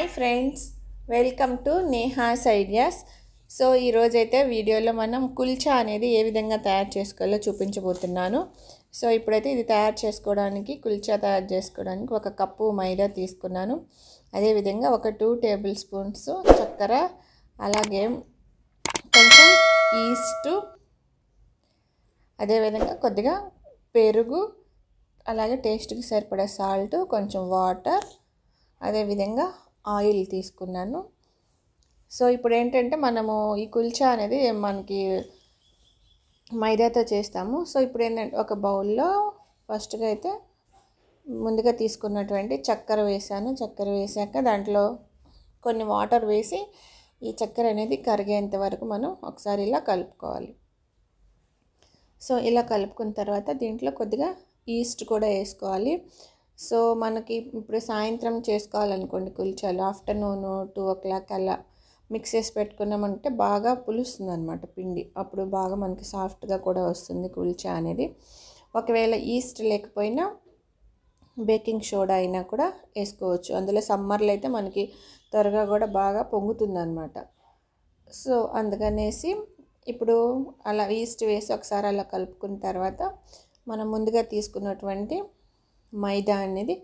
hi friends welcome to Neha's ideas so ఈరోజైతే వీడియోలో మనం కుల్చా అనేది ఏ విధంగా తయారు చేసుకోవాలో చూపించబోతున్నాను సో ఇప్పుడైతే ఇది తయారు చేసుకోవడానికి కుల్చా తయారు చేసుకోవడానికి ఒక కప్పు మైదా తీసుకున్నాను అదేవిధంగా ఒక టూ టేబుల్ స్పూన్స్ చక్కెర అలాగే కొంచెం ఈస్టు అదేవిధంగా కొద్దిగా పెరుగు అలాగే టేస్ట్కి సరిపడే సాల్ట్ కొంచెం వాటర్ అదేవిధంగా ఆయిల్ తీసుకున్నాను సో ఇప్పుడు ఏంటంటే మనము ఈ కుల్చా అనేది మనకి మైదాతో చేస్తాము సో ఇప్పుడు ఏంటంటే ఒక బౌల్లో ఫస్ట్గా అయితే ముందుగా తీసుకున్నటువంటి చక్కెర వేసాను చక్కెర వేసాక దాంట్లో కొన్ని వాటర్ వేసి ఈ చక్కెర అనేది కరిగేంత వరకు మనం ఒకసారి ఇలా కలుపుకోవాలి సో ఇలా కలుపుకున్న తర్వాత దీంట్లో కొద్దిగా ఈస్ట్ కూడా వేసుకోవాలి సో మనకి ఇప్పుడు సాయంత్రం చేసుకోవాలనుకోండి కుల్చాలు ఆఫ్టర్నూన్ టూ ఓ క్లాక్ అలా మిక్స్ చేసి పెట్టుకున్నామంటే బాగా పులుస్తుంది అనమాట పిండి అప్పుడు బాగా మనకి సాఫ్ట్గా కూడా వస్తుంది కుల్చా అనేది ఒకవేళ ఈస్ట్ లేకపోయినా బేకింగ్ సోడా అయినా కూడా వేసుకోవచ్చు అందులో సమ్మర్లో అయితే మనకి త్వరగా కూడా బాగా అనమాట సో అందుకనేసి ఇప్పుడు అలా ఈస్ట్ వేసి ఒకసారి అలా కలుపుకున్న తర్వాత మనం ముందుగా తీసుకున్నటువంటి మైదా అనేది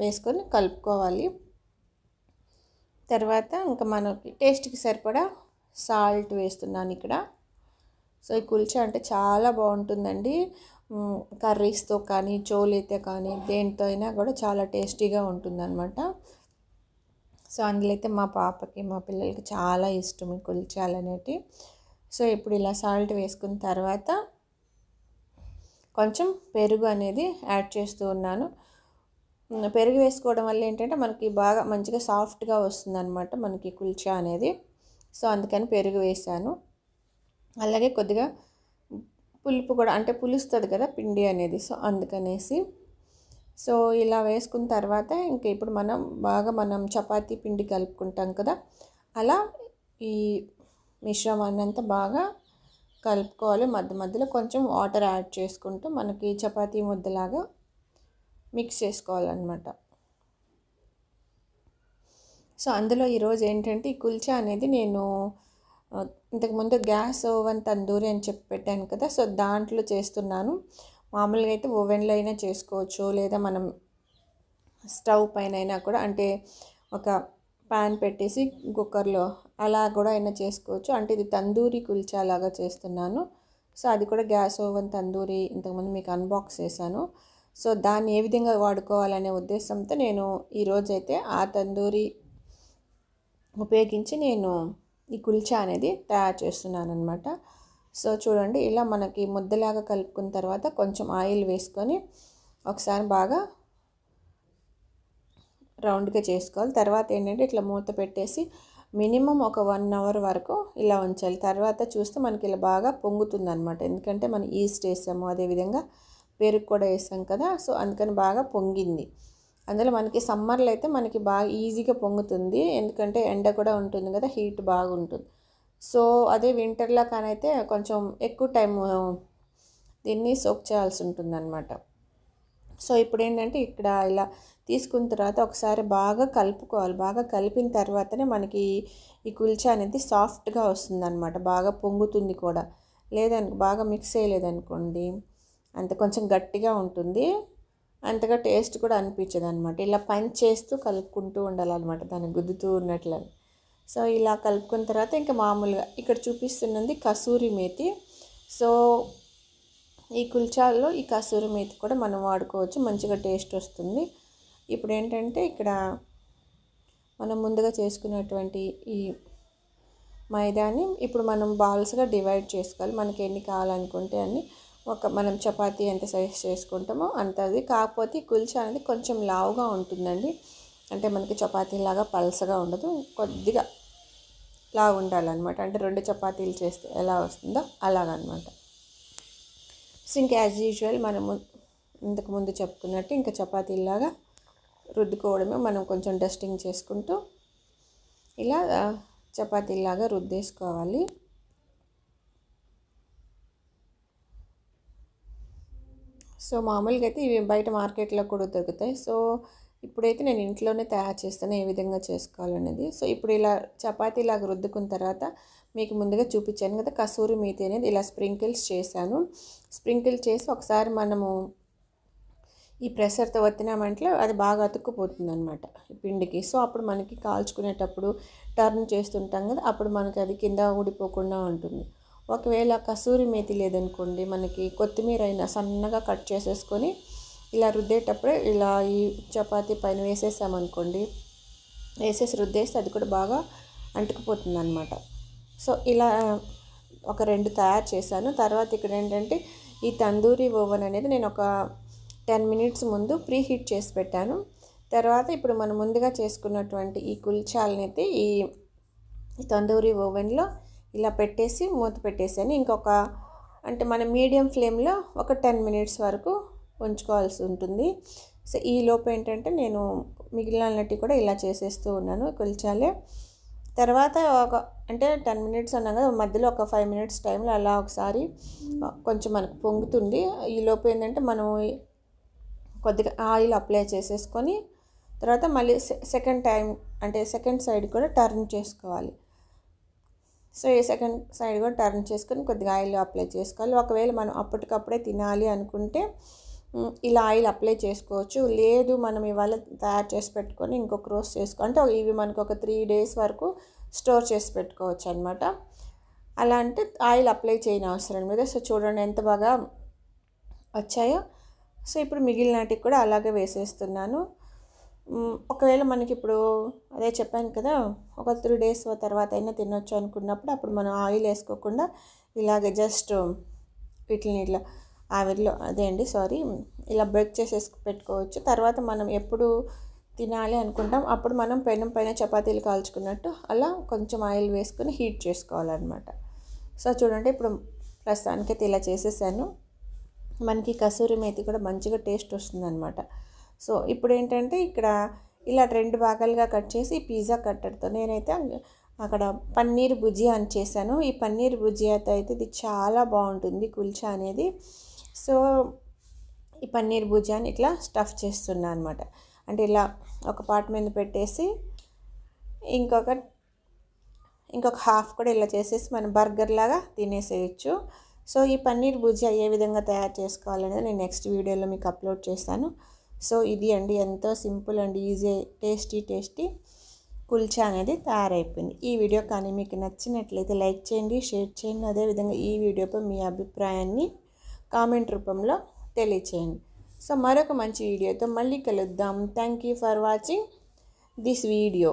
వేసుకొని కలుపుకోవాలి తర్వాత ఇంకా మనకి టేస్ట్కి సరిపడా సాల్ట్ వేస్తున్నాను ఇక్కడ సో ఈ కుల్చా అంటే చాలా బాగుంటుందండి కర్రీస్తో కానీ చోలైతే కానీ దేంతో అయినా కూడా చాలా టేస్టీగా ఉంటుందన్నమాట సో అందులో అయితే మా పాపకి మా పిల్లలకి చాలా ఇష్టం ఈ కుల్చాలు అనేటివి సో ఇప్పుడు ఇలా సాల్ట్ వేసుకున్న తర్వాత కొంచెం పెరుగు అనేది యాడ్ చేస్తూ ఉన్నాను పెరుగు వేసుకోవడం వల్ల ఏంటంటే మనకి బాగా మంచిగా సాఫ్ట్గా వస్తుందన్నమాట మనకి కుల్చా అనేది సో అందుకని పెరుగు వేసాను అలాగే కొద్దిగా పులుపు కూడా అంటే పులుస్తుంది కదా పిండి అనేది సో అందుకనేసి సో ఇలా వేసుకున్న తర్వాత ఇంక ఇప్పుడు మనం బాగా మనం చపాతీ పిండి కలుపుకుంటాం కదా అలా ఈ మిశ్రమాన్ని అంతా బాగా కలుపుకోవాలి మధ్య మధ్యలో కొంచెం వాటర్ యాడ్ చేసుకుంటూ మనకి చపాతీ ముద్దలాగా మిక్స్ చేసుకోవాలన్నమాట సో అందులో ఈరోజు ఏంటంటే ఈ కుల్చా అనేది నేను ఇంతకుముందు గ్యాస్ ఓవెన్ తందూరి అని చెప్పి పెట్టాను కదా సో దాంట్లో చేస్తున్నాను మామూలుగా అయితే ఓవెన్లో అయినా చేసుకోవచ్చు లేదా మనం స్టవ్ పైన అయినా కూడా అంటే ఒక ప్యాన్ పెట్టేసి కుక్కర్లో అలా కూడా అయినా చేసుకోవచ్చు అంటే ఇది తందూరి కుల్చా లాగా చేస్తున్నాను సో అది కూడా గ్యాస్ ఓవెన్ తందూరి ఇంతకుముందు మీకు అన్బాక్స్ చేశాను సో దాన్ని ఏ విధంగా వాడుకోవాలనే ఉద్దేశంతో నేను ఈరోజైతే ఆ తందూరి ఉపయోగించి నేను ఈ కుల్చా అనేది తయారు చేస్తున్నాను అనమాట సో చూడండి ఇలా మనకి ముద్దలాగా కలుపుకున్న తర్వాత కొంచెం ఆయిల్ వేసుకొని ఒకసారి బాగా రౌండ్గా చేసుకోవాలి తర్వాత ఏంటంటే ఇట్లా మూత పెట్టేసి మినిమం ఒక వన్ అవర్ వరకు ఇలా ఉంచాలి తర్వాత చూస్తే మనకి ఇలా బాగా పొంగుతుంది అనమాట ఎందుకంటే మనం ఈస్ట్ వేసాము అదేవిధంగా పెరుగు కూడా వేసాం కదా సో అందుకని బాగా పొంగింది అందులో మనకి సమ్మర్లో అయితే మనకి బాగా ఈజీగా పొంగుతుంది ఎందుకంటే ఎండ కూడా ఉంటుంది కదా హీట్ బాగుంటుంది సో అదే వింటర్లో కానైతే కొంచెం ఎక్కువ టైం దీన్ని సోక్ చేయాల్సి ఉంటుంది అనమాట సో ఇప్పుడు ఏంటంటే ఇక్కడ ఇలా తీసుకున్న తర్వాత ఒకసారి బాగా కలుపుకోవాలి బాగా కలిపిన తర్వాతనే మనకి ఈ కుల్చా అనేది సాఫ్ట్గా వస్తుంది అనమాట బాగా పొంగుతుంది కూడా లేదనుకో బాగా మిక్స్ చేయలేదనుకోండి అంత కొంచెం గట్టిగా ఉంటుంది అంతగా టేస్ట్ కూడా అనిపించదు అనమాట ఇలా పంచ్ చేస్తూ కలుపుకుంటూ ఉండాలన్నమాట దాన్ని గుద్దుతూ ఉన్నట్లు సో ఇలా కలుపుకున్న తర్వాత ఇంకా మామూలుగా ఇక్కడ చూపిస్తున్నది కసూరి మేతి సో ఈ కుల్చాల్లో ఈ కసూరి మేతి కూడా మనం వాడుకోవచ్చు మంచిగా టేస్ట్ వస్తుంది ఇప్పుడు ఏంటంటే ఇక్కడ మనం ముందుగా చేసుకున్నటువంటి ఈ మైదాని ఇప్పుడు మనం బాల్స్గా డివైడ్ చేసుకోవాలి మనకి ఎన్ని కావాలనుకుంటే అన్ని ఒక మనం చపాతీ ఎంత సైజ్ చేసుకుంటామో అంత అది కాకపోతే కుల్చా అనేది కొంచెం లావుగా ఉంటుందండి అంటే మనకి చపాతీలాగా పలసగా ఉండదు కొద్దిగా లావు ఉండాలన్నమాట అంటే రెండు చపాతీలు చేస్తే ఎలా వస్తుందో అలాగనమాట సో ఇంకా యాజ్ యూజువల్ మనము ఇంతకుముందు చెప్పుకున్నట్టు ఇంకా చపాతీలాగా రుద్దుకోవడమే మనం కొంచెం డస్టింగ్ చేసుకుంటూ ఇలా చపాతీలాగా రుద్దేసుకోవాలి సో మామూలుగా అయితే ఇవి బయట మార్కెట్లో కూడా దొరుకుతాయి సో ఇప్పుడైతే నేను ఇంట్లోనే తయారు చేస్తాను ఏ విధంగా చేసుకోవాలనేది సో ఇప్పుడు ఇలా చపాతీలాగా రుద్దుకున్న తర్వాత మీకు ముందుగా చూపించాను కదా కసూరి మేతి అనేది ఇలా స్ప్రింకిల్స్ చేశాను స్ప్రింకిల్ చేసి ఒకసారి మనము ఈ ప్రెషర్తో వత్తినామంటే అది బాగా అతుక్కుపోతుంది అనమాట పిండికి సో అప్పుడు మనకి కాల్చుకునేటప్పుడు టర్న్ చేస్తుంటాం కదా అప్పుడు మనకి అది కింద ఊడిపోకుండా ఉంటుంది ఒకవేళ కసూరి మేతి లేదనుకోండి మనకి కొత్తిమీర అయినా సన్నగా కట్ చేసేసుకొని ఇలా రుద్దేటప్పుడే ఇలా ఈ చపాతీ పైన వేసేసామనుకోండి వేసేసి రుద్దేస్తే అది కూడా బాగా అంటుకుపోతుంది అనమాట సో ఇలా ఒక రెండు తయారు చేశాను తర్వాత ఇక్కడ ఏంటంటే ఈ తందూరి ఓవెన్ అనేది నేను ఒక టెన్ మినిట్స్ ముందు ప్రీ హీట్ చేసి పెట్టాను తర్వాత ఇప్పుడు మనం ముందుగా చేసుకున్నటువంటి ఈ కుల్చాలనైతే ఈ తందూరి ఓవెన్లో ఇలా పెట్టేసి మూత పెట్టేసాను ఇంకొక అంటే మనం మీడియం ఫ్లేమ్లో ఒక టెన్ మినిట్స్ వరకు ఉంచుకోవాల్సి ఉంటుంది సో ఈ లోపు ఏంటంటే నేను మిగిలినట్టు కూడా ఇలా చేసేస్తూ ఉన్నాను కుల్చాలే తర్వాత ఒక అంటే టెన్ మినిట్స్ అన్నా కదా మధ్యలో ఒక ఫైవ్ మినిట్స్ టైంలో అలా ఒకసారి కొంచెం మనకు పొంగుతుంది ఈలోపు ఏంటంటే మనం కొద్దిగా ఆయిల్ అప్లై చేసేసుకొని తర్వాత మళ్ళీ సెకండ్ టైం అంటే సెకండ్ సైడ్ కూడా టర్న్ చేసుకోవాలి సో ఈ సెకండ్ సైడ్ కూడా టర్న్ చేసుకొని కొద్దిగా ఆయిల్ అప్లై చేసుకోవాలి ఒకవేళ మనం అప్పటికప్పుడే తినాలి అనుకుంటే ఇలా ఆయిల్ అప్లై చేసుకోవచ్చు లేదు మనం ఇవాళ తయారు చేసి పెట్టుకొని ఇంకొక రోజు చేసుకో అంటే ఇవి మనకు ఒక త్రీ డేస్ వరకు స్టోర్ చేసి పెట్టుకోవచ్చు అనమాట అలా అంటే ఆయిల్ అప్లై చేయని అవసరం మీద సో చూడండి ఎంత బాగా వచ్చాయో సో ఇప్పుడు మిగిలినటికి కూడా అలాగే వేసేస్తున్నాను ఒకవేళ మనకి ఇప్పుడు అదే చెప్పాను కదా ఒక త్రీ డేస్ తర్వాత అయినా తినొచ్చు అనుకున్నప్పుడు అప్పుడు మనం ఆయిల్ వేసుకోకుండా ఇలాగే జస్ట్ వీటిని ఇట్లా ఆవిరిలో అదే అండి సారీ ఇలా బ్రేక్ చేసేసి పెట్టుకోవచ్చు తర్వాత మనం ఎప్పుడు తినాలి అనుకుంటాం అప్పుడు మనం పెనం పైన చపాతీలు కాల్చుకున్నట్టు అలా కొంచెం ఆయిల్ వేసుకుని హీట్ చేసుకోవాలన్నమాట సో చూడండి ఇప్పుడు ప్రస్తుతానికైతే ఇలా చేసేసాను మనకి కసూరి మేతి కూడా మంచిగా టేస్ట్ వస్తుందన్నమాట సో ఇప్పుడు ఏంటంటే ఇక్కడ ఇలా రెండు భాగాలుగా కట్ చేసి పిజ్జా కట్టడితో నేనైతే అక్కడ పన్నీర్ భుజియా అని చేశాను ఈ పన్నీర్ భుజియాతో అయితే ఇది చాలా బాగుంటుంది కుల్చా అనేది సో ఈ పన్నీర్ భుజాన్ని ఇట్లా స్టఫ్ చేస్తున్నా అనమాట అంటే ఇలా ఒక పార్ట్ మీద పెట్టేసి ఇంకొక ఇంకొక హాఫ్ కూడా ఇలా చేసేసి మనం బర్గర్ లాగా తినేసేయచ్చు సో ఈ పన్నీర్ భుజియా ఏ విధంగా తయారు చేసుకోవాలనేది నేను నెక్స్ట్ వీడియోలో మీకు అప్లోడ్ చేస్తాను సో ఇది అండి ఎంతో simple and easy tasty tasty kulcha అనేది తయారైపోయింది ఈ వీడియో కానీ మీకు నచ్చినట్లయితే లైక్ చేయండి షేర్ చేయండి అదేవిధంగా ఈ వీడియోపై మీ అభిప్రాయాన్ని కామెంట్ రూపంలో తెలియచేయండి సో మరొక మంచి వీడియోతో మళ్ళీ కలుద్దాం thank you for watching this video